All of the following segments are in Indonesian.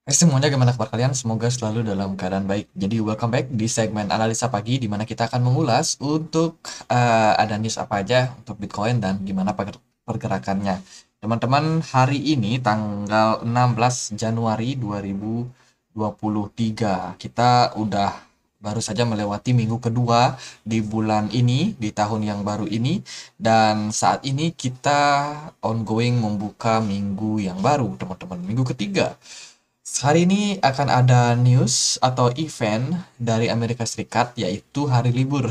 Hai semuanya, gimana kabar kalian? Semoga selalu dalam keadaan baik. Jadi welcome back di segmen analisa pagi di mana kita akan mengulas untuk uh, ada news apa aja untuk Bitcoin dan gimana pergerakannya. Teman-teman, hari ini tanggal 16 Januari 2023. Kita udah baru saja melewati minggu kedua di bulan ini, di tahun yang baru ini dan saat ini kita ongoing membuka minggu yang baru, teman-teman. Minggu ketiga Hari ini akan ada news atau event dari Amerika Serikat yaitu hari libur.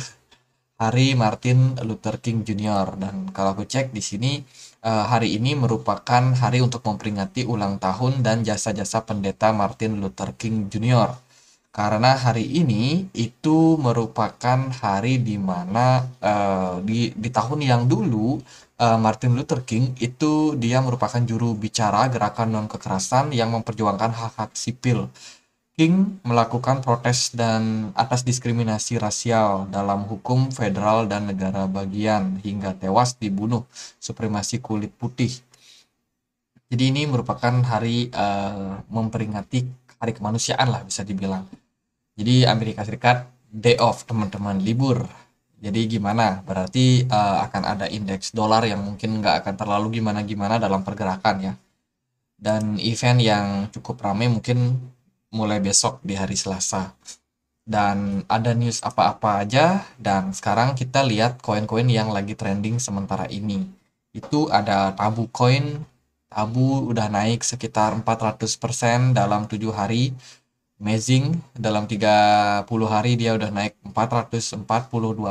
Hari Martin Luther King Jr. dan kalau aku cek di sini eh, hari ini merupakan hari untuk memperingati ulang tahun dan jasa-jasa pendeta Martin Luther King Jr. Karena hari ini itu merupakan hari di mana eh, di di tahun yang dulu Eh, Martin Luther King itu dia merupakan juru bicara gerakan non kekerasan yang memperjuangkan hak-hak sipil. King melakukan protes dan atas diskriminasi rasial dalam hukum federal dan negara bagian hingga tewas dibunuh supremasi kulit putih. Jadi ini merupakan hari uh, memperingati hari kemanusiaan lah bisa dibilang. Jadi Amerika Serikat day off teman-teman libur jadi gimana? Berarti uh, akan ada indeks dolar yang mungkin nggak akan terlalu gimana-gimana dalam pergerakan ya. Dan event yang cukup ramai mungkin mulai besok di hari Selasa. Dan ada news apa-apa aja. Dan sekarang kita lihat koin-koin yang lagi trending sementara ini. Itu ada tabu koin. Tabu udah naik sekitar 400% dalam tujuh hari amazing dalam 30 hari dia udah naik 442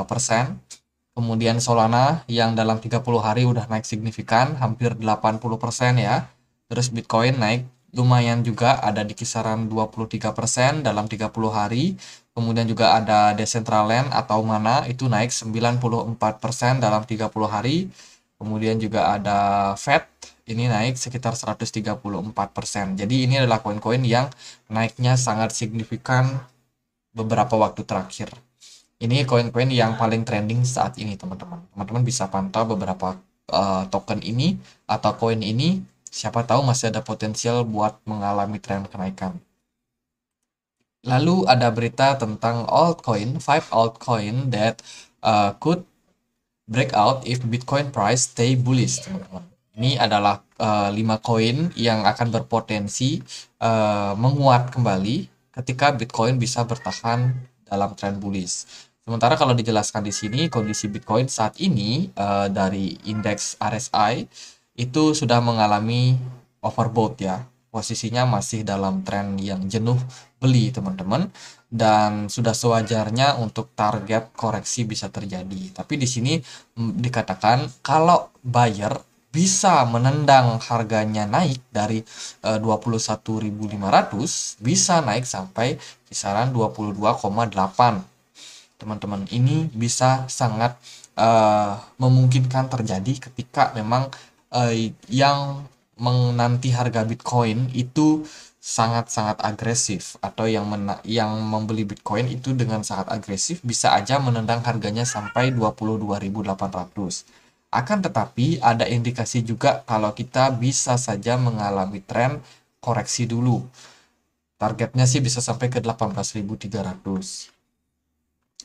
persen kemudian Solana yang dalam 30 hari udah naik signifikan hampir 80 persen ya terus Bitcoin naik lumayan juga ada di kisaran 23 persen dalam 30 hari kemudian juga ada Decentraland atau mana itu naik 94 persen dalam 30 hari kemudian juga ada Fed ini naik sekitar 134%. Jadi ini adalah koin-koin yang naiknya sangat signifikan beberapa waktu terakhir. Ini koin-koin yang paling trending saat ini, teman-teman. Teman-teman bisa pantau beberapa uh, token ini atau koin ini, siapa tahu masih ada potensial buat mengalami tren kenaikan. Lalu ada berita tentang altcoin, five altcoin that uh, could break out if Bitcoin price stay bullish, teman-teman ini adalah eh, lima uh, koin yang akan berpotensi uh, menguat kembali ketika Bitcoin bisa bertahan dalam tren bullish. Sementara kalau dijelaskan di sini kondisi Bitcoin saat ini uh, dari indeks RSI itu sudah mengalami overbought ya. Posisinya masih dalam tren yang jenuh beli teman-teman dan sudah sewajarnya untuk target koreksi bisa terjadi. Tapi di sini dikatakan kalau buyer bisa menendang harganya naik dari eh, uh, 21.500 bisa naik sampai kisaran 22,8. Teman-teman, ini bisa sangat uh, memungkinkan terjadi ketika memang uh, yang menanti harga Bitcoin itu sangat-sangat agresif atau yang mena yang membeli Bitcoin itu dengan sangat agresif bisa aja menendang harganya sampai 22.800 akan tetapi, ada indikasi juga kalau kita bisa saja mengalami tren koreksi dulu. Targetnya sih bisa sampai ke 18.300.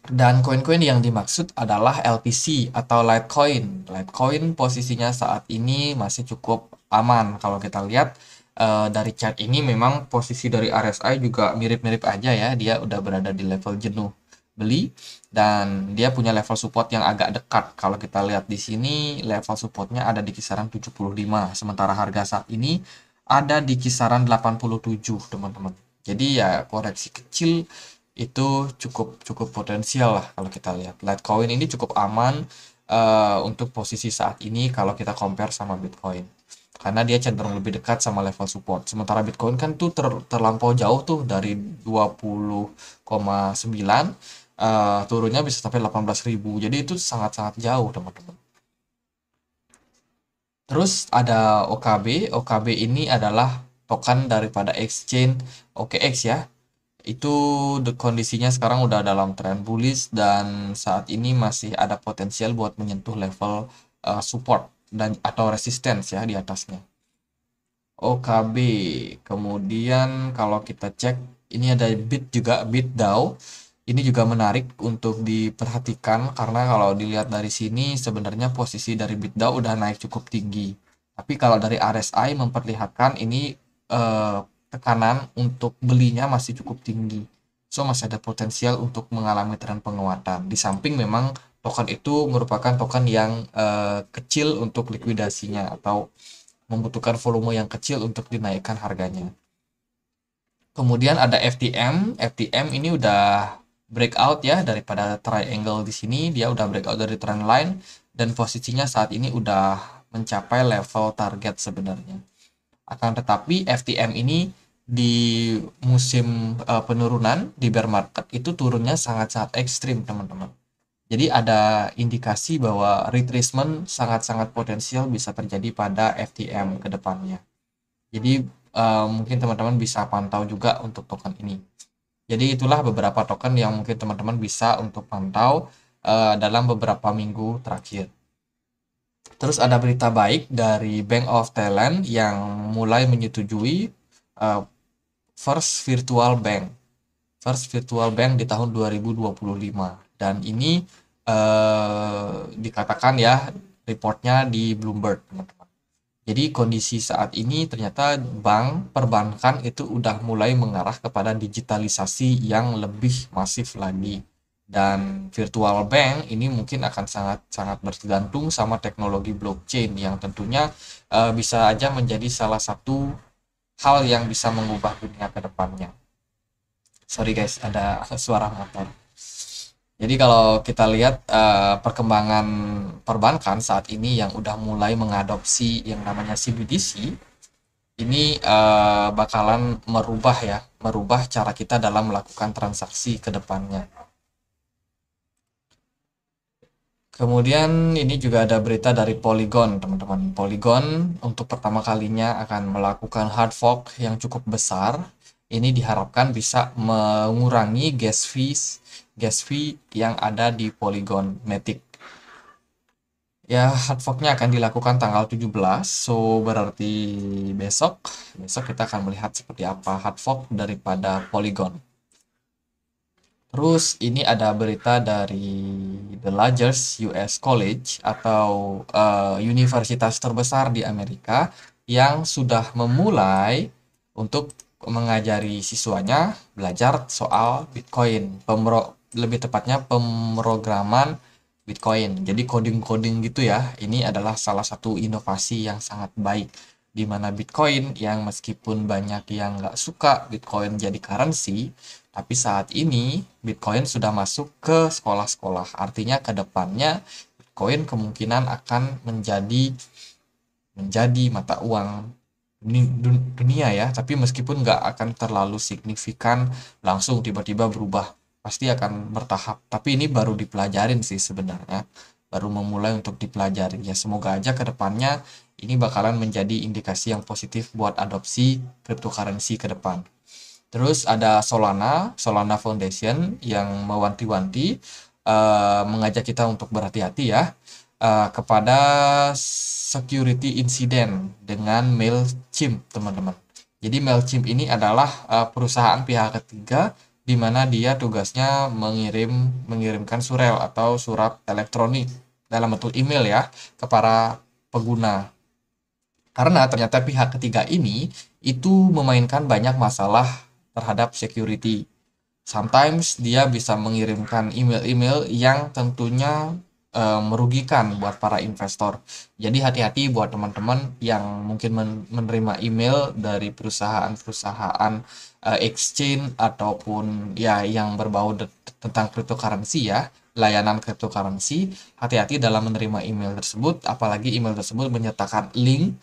Dan koin-koin yang dimaksud adalah LPC atau Litecoin. Litecoin posisinya saat ini masih cukup aman. Kalau kita lihat uh, dari chart ini memang posisi dari RSI juga mirip-mirip aja ya. Dia udah berada di level jenuh beli dan dia punya level support yang agak dekat. Kalau kita lihat di sini level supportnya ada di kisaran 75 sementara harga saat ini ada di kisaran 87, teman-teman. Jadi ya koreksi kecil itu cukup cukup potensial lah kalau kita lihat. Litecoin ini cukup aman uh, untuk posisi saat ini kalau kita compare sama Bitcoin. Karena dia cenderung lebih dekat sama level support. Sementara Bitcoin kan tuh ter, terlampau jauh tuh dari 20,9 uh, turunnya bisa sampai 18.000 jadi itu sangat-sangat jauh teman-teman terus ada OKB OKB ini adalah token daripada exchange OKX ya itu kondisinya sekarang udah dalam trend bullish dan saat ini masih ada potensial buat menyentuh level uh, support dan atau resistance ya di atasnya. OKB. Kemudian kalau kita cek ini ada bit juga bit DAO ini juga menarik untuk diperhatikan karena kalau dilihat dari sini sebenarnya posisi dari BitDAO udah naik cukup tinggi. Tapi kalau dari RSI memperlihatkan ini eh, tekanan untuk belinya masih cukup tinggi. So masih ada potensial untuk mengalami tren penguatan. Di samping memang token itu merupakan token yang eh, kecil untuk likuidasinya atau membutuhkan volume yang kecil untuk dinaikkan harganya. Kemudian ada FTM. FTM ini udah breakout ya daripada triangle di sini dia udah breakout dari trend line dan posisinya saat ini udah mencapai level target sebenarnya. Akan tetapi FTM ini di musim uh, penurunan di bear market itu turunnya sangat-sangat ekstrim teman-teman. Jadi ada indikasi bahwa retracement sangat-sangat potensial bisa terjadi pada FTM kedepannya. Jadi uh, mungkin teman-teman bisa pantau juga untuk token ini. Jadi itulah beberapa token yang mungkin teman-teman bisa untuk pantau uh, dalam beberapa minggu terakhir. Terus ada berita baik dari Bank of Thailand yang mulai menyetujui uh, First Virtual Bank. First Virtual Bank di tahun 2025 dan ini uh, dikatakan ya reportnya di Bloomberg, teman jadi kondisi saat ini ternyata bank perbankan itu udah mulai mengarah kepada digitalisasi yang lebih masif lagi dan virtual bank ini mungkin akan sangat sangat bergantung sama teknologi blockchain yang tentunya uh, bisa aja menjadi salah satu hal yang bisa mengubah dunia ke depannya. Sorry guys, ada suara motor. Jadi kalau kita lihat uh, perkembangan perbankan saat ini yang udah mulai mengadopsi yang namanya CBDC, ini uh, bakalan merubah ya, merubah cara kita dalam melakukan transaksi ke depannya. Kemudian ini juga ada berita dari Polygon, teman-teman. Polygon untuk pertama kalinya akan melakukan hard fork yang cukup besar. Ini diharapkan bisa mengurangi gas fees gas fee yang ada di Polygon Matic. Ya, hard hardforknya akan dilakukan tanggal 17, so berarti besok, besok kita akan melihat seperti apa hard fork daripada Polygon. Terus ini ada berita dari the largest US college atau uh, universitas terbesar di Amerika yang sudah memulai untuk mengajari siswanya belajar soal Bitcoin. Pemro lebih tepatnya pemrograman Bitcoin. Jadi coding-coding gitu ya. Ini adalah salah satu inovasi yang sangat baik di mana Bitcoin yang meskipun banyak yang nggak suka Bitcoin jadi currency, tapi saat ini Bitcoin sudah masuk ke sekolah-sekolah. Artinya ke depannya Bitcoin kemungkinan akan menjadi menjadi mata uang dunia ya, tapi meskipun nggak akan terlalu signifikan langsung tiba-tiba berubah pasti akan bertahap tapi ini baru dipelajarin sih sebenarnya baru memulai untuk dipelajari ya semoga aja kedepannya ini bakalan menjadi indikasi yang positif buat adopsi cryptocurrency ke depan terus ada Solana Solana Foundation yang mewanti-wanti uh, mengajak kita untuk berhati-hati ya uh, kepada security incident dengan Mailchimp teman-teman jadi Mailchimp ini adalah uh, perusahaan pihak ketiga di mana dia tugasnya mengirim mengirimkan surel atau surat elektronik dalam bentuk email ya ke para pengguna. Karena ternyata pihak ketiga ini itu memainkan banyak masalah terhadap security. Sometimes dia bisa mengirimkan email-email yang tentunya e, merugikan buat para investor. Jadi hati-hati buat teman-teman yang mungkin menerima email dari perusahaan-perusahaan uh, exchange ataupun ya yang berbau tentang cryptocurrency ya layanan cryptocurrency hati-hati dalam menerima email tersebut apalagi email tersebut menyertakan link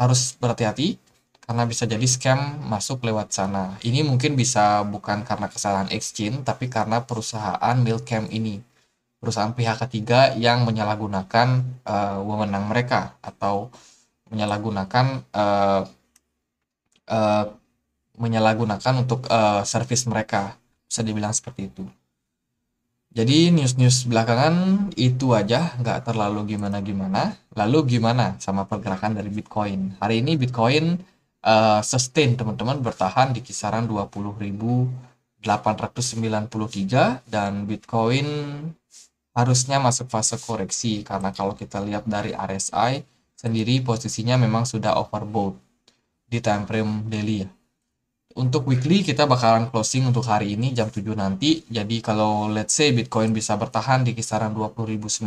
harus berhati-hati karena bisa jadi scam masuk lewat sana ini mungkin bisa bukan karena kesalahan exchange tapi karena perusahaan milcam ini perusahaan pihak ketiga yang menyalahgunakan uh, wewenang mereka atau menyalahgunakan uh, uh, menyalahgunakan untuk uh, service mereka bisa dibilang seperti itu jadi news-news belakangan itu aja nggak terlalu gimana-gimana lalu gimana sama pergerakan dari Bitcoin hari ini Bitcoin uh, sustain teman-teman bertahan di kisaran 20.893 dan Bitcoin harusnya masuk fase koreksi karena kalau kita lihat dari RSI sendiri posisinya memang sudah overbought di time frame daily ya untuk weekly kita bakalan closing untuk hari ini jam 7 nanti. Jadi kalau let's say Bitcoin bisa bertahan di kisaran 20.900,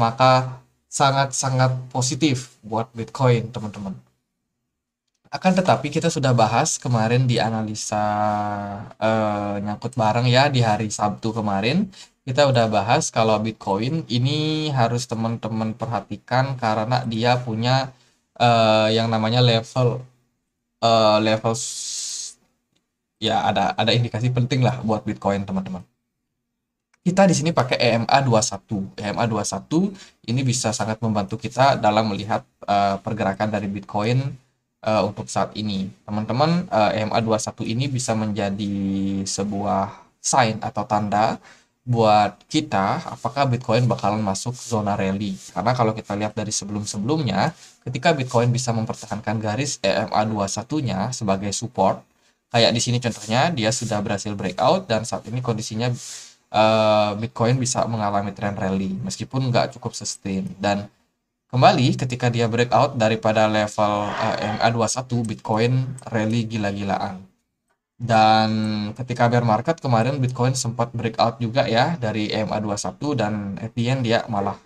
maka sangat-sangat positif buat Bitcoin, teman-teman. Akan tetapi kita sudah bahas kemarin di analisa eh, nyangkut bareng ya di hari Sabtu kemarin. Kita udah bahas kalau Bitcoin ini harus teman-teman perhatikan karena dia punya eh, yang namanya level uh, level ya ada ada indikasi penting lah buat Bitcoin teman-teman. Kita di sini pakai EMA 21. EMA 21 ini bisa sangat membantu kita dalam melihat uh, pergerakan dari Bitcoin uh, untuk saat ini. Teman-teman, uh, EMA 21 ini bisa menjadi sebuah sign atau tanda buat kita apakah Bitcoin bakalan masuk zona rally. Karena kalau kita lihat dari sebelum-sebelumnya, ketika Bitcoin bisa mempertahankan garis EMA 21-nya sebagai support, Kayak di sini contohnya dia sudah berhasil breakout dan saat ini kondisinya uh, Bitcoin bisa mengalami trend rally meskipun nggak cukup sustain dan kembali ketika dia breakout daripada level eh, uh, MA21 Bitcoin rally gila-gilaan dan ketika bear market kemarin Bitcoin sempat breakout juga ya dari MA21 dan at the end dia malah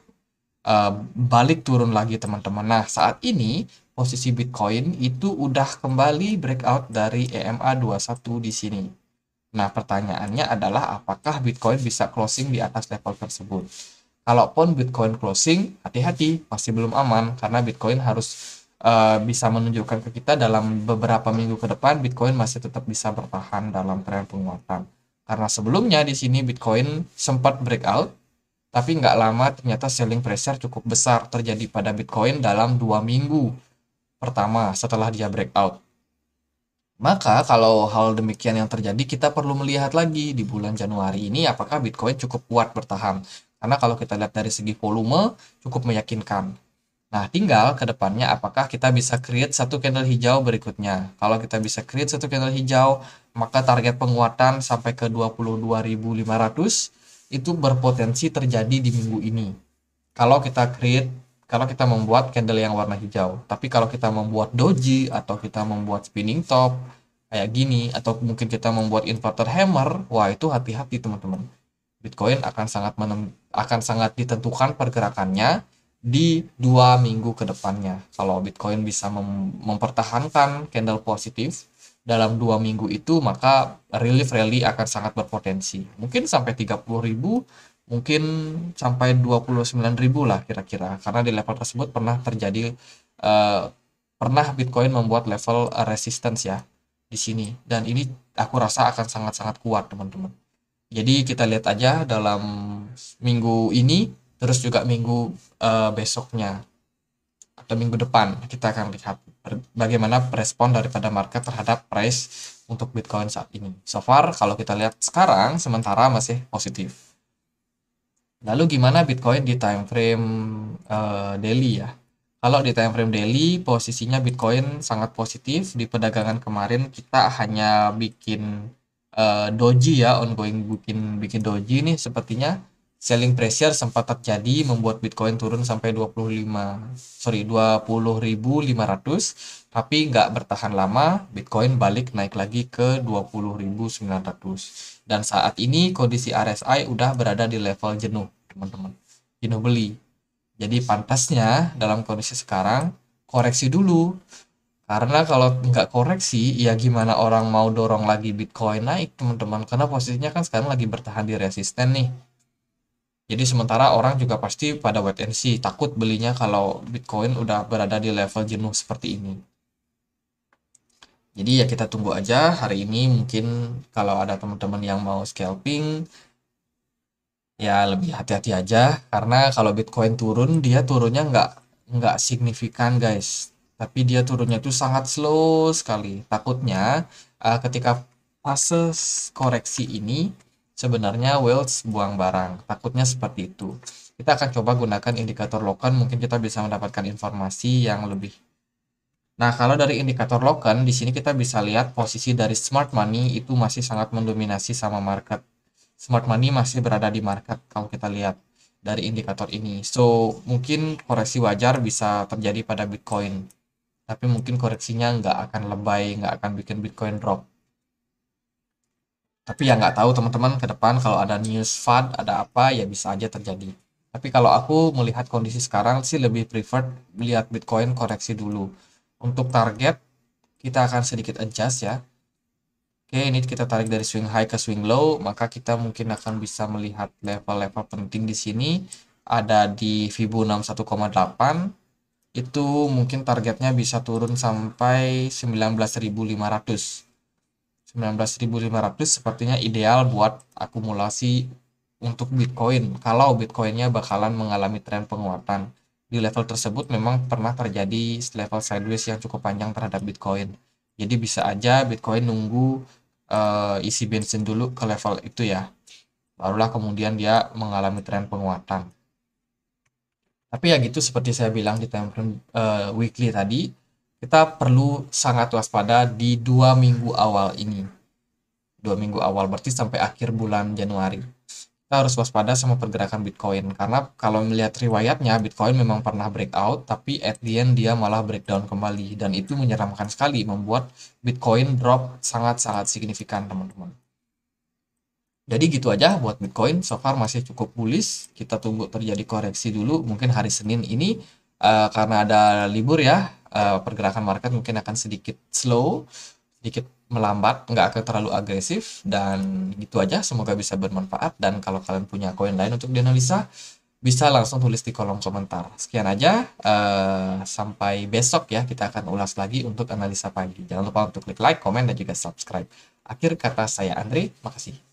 uh, balik turun lagi teman-teman nah saat ini posisi Bitcoin itu udah kembali breakout dari EMA 21 di sini. Nah, pertanyaannya adalah apakah Bitcoin bisa closing di atas level tersebut? Kalaupun Bitcoin closing, hati-hati, masih belum aman karena Bitcoin harus uh, bisa menunjukkan ke kita dalam beberapa minggu ke depan Bitcoin masih tetap bisa bertahan dalam tren penguatan. Karena sebelumnya di sini Bitcoin sempat breakout tapi nggak lama ternyata selling pressure cukup besar terjadi pada Bitcoin dalam dua minggu pertama setelah dia breakout. Maka kalau hal demikian yang terjadi, kita perlu melihat lagi di bulan Januari ini apakah Bitcoin cukup kuat bertahan. Karena kalau kita lihat dari segi volume, cukup meyakinkan. Nah, tinggal ke depannya apakah kita bisa create satu candle hijau berikutnya. Kalau kita bisa create satu candle hijau, maka target penguatan sampai ke 22.500 itu berpotensi terjadi di minggu ini. Kalau kita create kalau kita membuat candle yang warna hijau. Tapi kalau kita membuat doji atau kita membuat spinning top kayak gini atau mungkin kita membuat inverter hammer, wah itu hati-hati teman-teman. Bitcoin akan sangat menem, akan sangat ditentukan pergerakannya di dua minggu ke depannya. Kalau Bitcoin bisa mem mempertahankan candle positif dalam dua minggu itu, maka relief rally akan sangat berpotensi. Mungkin sampai 30 ribu mungkin sampai 29.000 lah kira-kira karena di level tersebut pernah terjadi uh, pernah Bitcoin membuat level eh, resistance ya di sini dan ini aku rasa akan sangat-sangat kuat teman-teman. Jadi kita lihat aja dalam minggu ini terus juga minggu uh, besoknya atau minggu depan kita akan lihat bagaimana respon daripada market terhadap price untuk Bitcoin saat ini. So far kalau kita lihat sekarang sementara masih positif. Lalu gimana Bitcoin di time frame uh, daily ya? Kalau di time frame daily posisinya Bitcoin sangat positif di perdagangan kemarin kita hanya bikin uh, doji ya ongoing bikin bikin doji nih sepertinya selling pressure sempat terjadi membuat Bitcoin turun sampai 25 sorry 20.500 tapi nggak bertahan lama Bitcoin balik naik lagi ke 20.900 dan saat ini kondisi RSI udah berada di level jenuh, teman-teman. Jenuh beli. Jadi pantasnya dalam kondisi sekarang koreksi dulu. Karena kalau nggak koreksi, ya gimana orang mau dorong lagi Bitcoin naik, teman-teman. Karena posisinya kan sekarang lagi bertahan di resisten nih. Jadi sementara orang juga pasti pada wait and see, takut belinya kalau Bitcoin udah berada di level jenuh seperti ini jadi ya kita tunggu aja hari ini mungkin kalau ada teman-teman yang mau scalping ya lebih hati-hati aja karena kalau Bitcoin turun dia turunnya nggak nggak signifikan guys tapi dia turunnya itu sangat slow sekali takutnya uh, ketika fase koreksi ini sebenarnya Wells buang barang takutnya seperti itu kita akan coba gunakan indikator lokal mungkin kita bisa mendapatkan informasi yang lebih Nah, kalau dari indikator loken, di sini kita bisa lihat posisi dari smart money itu masih sangat mendominasi sama market. Smart money masih berada di market kalau kita lihat dari indikator ini. So, mungkin koreksi wajar bisa terjadi pada Bitcoin. Tapi mungkin koreksinya nggak akan lebay, nggak akan bikin Bitcoin drop. Tapi ya nggak tahu teman-teman ke depan kalau ada news fund, ada apa, ya bisa aja terjadi. Tapi kalau aku melihat kondisi sekarang sih lebih prefer lihat Bitcoin koreksi dulu untuk target, kita akan sedikit adjust ya. Oke, ini kita tarik dari swing high ke swing low, maka kita mungkin akan bisa melihat level-level penting di sini. Ada di Fibu 61,8, itu mungkin targetnya bisa turun sampai 19.500. 19.500 sepertinya ideal buat akumulasi untuk Bitcoin kalau Bitcoinnya bakalan mengalami tren penguatan di level tersebut memang pernah terjadi level sideways yang cukup panjang terhadap Bitcoin. Jadi bisa aja Bitcoin nunggu uh, isi bensin dulu ke level itu ya. Barulah kemudian dia mengalami tren penguatan. Tapi ya gitu seperti saya bilang di time frame uh, weekly tadi, kita perlu sangat waspada di dua minggu awal ini. Dua minggu awal berarti sampai akhir bulan Januari kita harus waspada sama pergerakan Bitcoin karena kalau melihat riwayatnya Bitcoin memang pernah breakout tapi at the end dia malah breakdown kembali dan itu menyeramkan sekali membuat Bitcoin drop sangat-sangat signifikan teman-teman. Jadi gitu aja buat Bitcoin so far masih cukup bullish. Kita tunggu terjadi koreksi dulu mungkin hari Senin ini uh, karena ada libur ya uh, pergerakan market mungkin akan sedikit slow, sedikit melambat, nggak akan terlalu agresif dan gitu aja. Semoga bisa bermanfaat dan kalau kalian punya koin lain untuk dianalisa bisa langsung tulis di kolom komentar. Sekian aja, uh, sampai besok ya kita akan ulas lagi untuk analisa pagi. Jangan lupa untuk klik like, komen, dan juga subscribe. Akhir kata saya Andri, makasih.